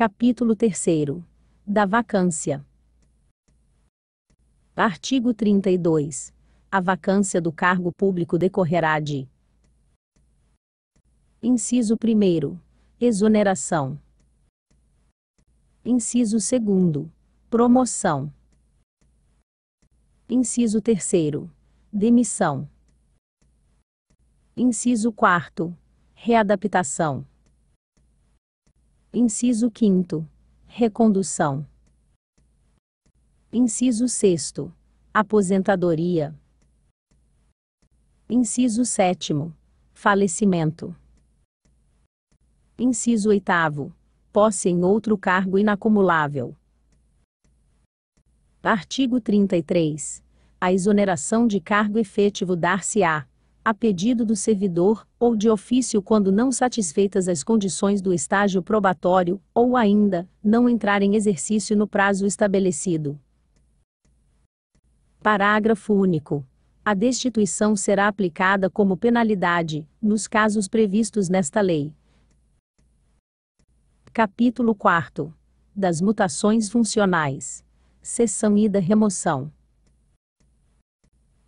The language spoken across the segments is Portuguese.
Capítulo 3 Da vacância. Artigo 32. A vacância do cargo público decorrerá de Inciso 1. Exoneração. Inciso 2. Promoção. Inciso 3. Demissão. Inciso 4. Readaptação. Inciso 5. Recondução. Inciso 6. Aposentadoria. Inciso 7. Falecimento. Inciso 8. Posse em outro cargo inacumulável. Artigo 33. A exoneração de cargo efetivo dar-se-á a pedido do servidor, ou de ofício quando não satisfeitas as condições do estágio probatório, ou ainda, não entrar em exercício no prazo estabelecido. Parágrafo único. A destituição será aplicada como penalidade, nos casos previstos nesta lei. Capítulo 4. Das mutações funcionais. Seção e da remoção.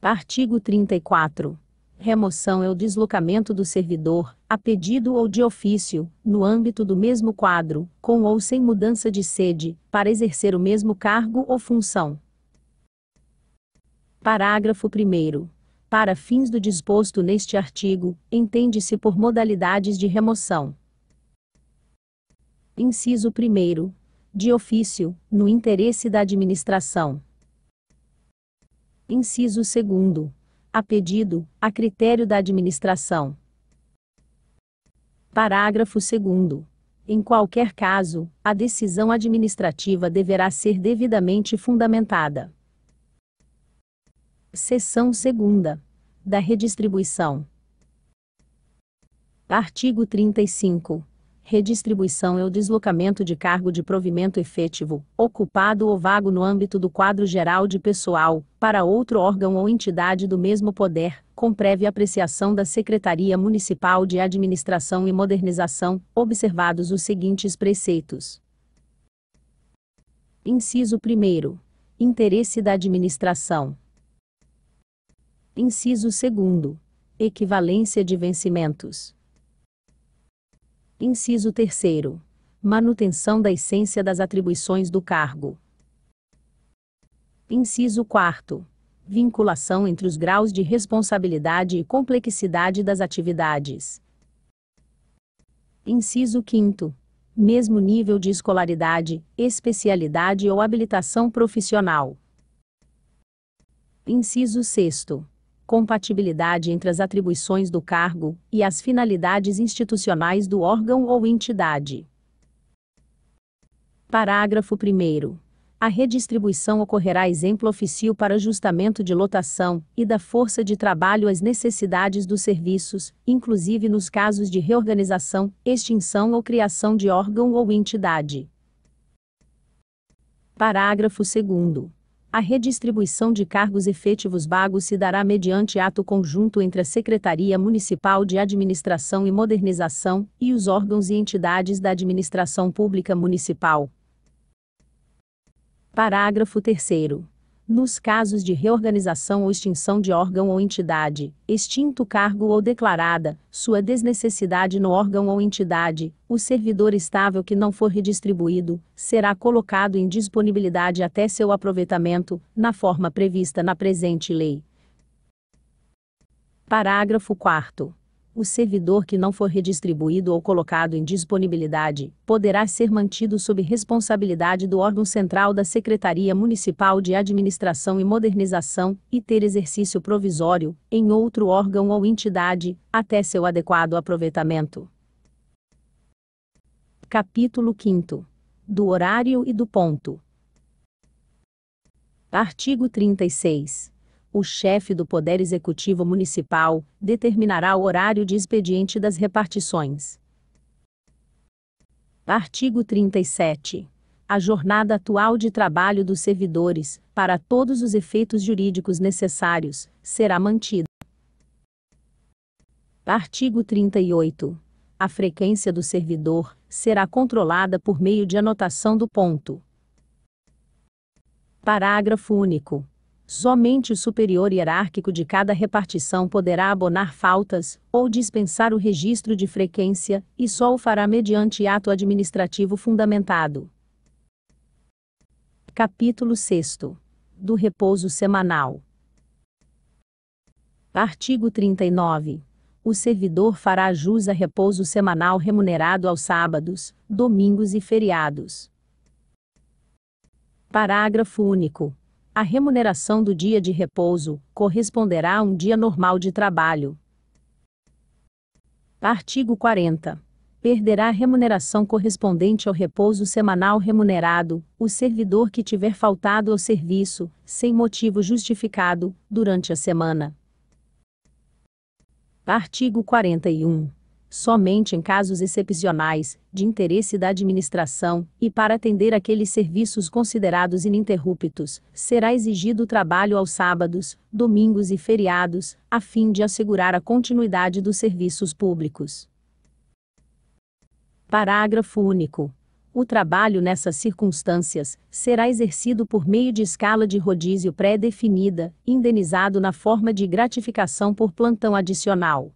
Artigo 34. Remoção é o deslocamento do servidor, a pedido ou de ofício, no âmbito do mesmo quadro, com ou sem mudança de sede, para exercer o mesmo cargo ou função. Parágrafo 1. Para fins do disposto neste artigo, entende-se por modalidades de remoção. Inciso 1. De ofício, no interesse da administração. Inciso 2 a pedido, a critério da administração. Parágrafo 2. Em qualquer caso, a decisão administrativa deverá ser devidamente fundamentada. Seção 2. Da redistribuição. Artigo 35. Redistribuição é o deslocamento de cargo de provimento efetivo, ocupado ou vago no âmbito do quadro geral de pessoal, para outro órgão ou entidade do mesmo poder, com prévia apreciação da Secretaria Municipal de Administração e Modernização, observados os seguintes preceitos. Inciso 1. Interesse da administração. Inciso 2. Equivalência de vencimentos. Inciso 3. Manutenção da essência das atribuições do cargo. Inciso 4. Vinculação entre os graus de responsabilidade e complexidade das atividades. Inciso 5. Mesmo nível de escolaridade, especialidade ou habilitação profissional. Inciso 6 compatibilidade entre as atribuições do cargo e as finalidades institucionais do órgão ou entidade. Parágrafo 1. A redistribuição ocorrerá exemplo oficial para ajustamento de lotação e da força de trabalho às necessidades dos serviços, inclusive nos casos de reorganização, extinção ou criação de órgão ou entidade. Parágrafo 2. A redistribuição de cargos efetivos vagos se dará mediante ato conjunto entre a Secretaria Municipal de Administração e Modernização e os órgãos e entidades da administração pública municipal. Parágrafo 3 nos casos de reorganização ou extinção de órgão ou entidade, extinto cargo ou declarada sua desnecessidade no órgão ou entidade, o servidor estável que não for redistribuído será colocado em disponibilidade até seu aproveitamento, na forma prevista na presente lei. Parágrafo 4 o servidor que não for redistribuído ou colocado em disponibilidade poderá ser mantido sob responsabilidade do órgão central da Secretaria Municipal de Administração e Modernização e ter exercício provisório em outro órgão ou entidade até seu adequado aproveitamento. Capítulo 5 Do horário e do ponto. Artigo 36 o chefe do Poder Executivo Municipal determinará o horário de expediente das repartições. Artigo 37. A jornada atual de trabalho dos servidores, para todos os efeitos jurídicos necessários, será mantida. Artigo 38. A frequência do servidor será controlada por meio de anotação do ponto. Parágrafo único. Somente o superior hierárquico de cada repartição poderá abonar faltas, ou dispensar o registro de frequência, e só o fará mediante ato administrativo fundamentado. Capítulo 6 Do repouso semanal. Artigo 39. O servidor fará jus a repouso semanal remunerado aos sábados, domingos e feriados. Parágrafo único. A remuneração do dia de repouso corresponderá a um dia normal de trabalho. Artigo 40. Perderá a remuneração correspondente ao repouso semanal remunerado o servidor que tiver faltado ao serviço, sem motivo justificado, durante a semana. Artigo 41 somente em casos excepcionais, de interesse da administração, e para atender aqueles serviços considerados ininterruptos, será exigido trabalho aos sábados, domingos e feriados, a fim de assegurar a continuidade dos serviços públicos. Parágrafo único. O trabalho nessas circunstâncias será exercido por meio de escala de rodízio pré-definida, indenizado na forma de gratificação por plantão adicional.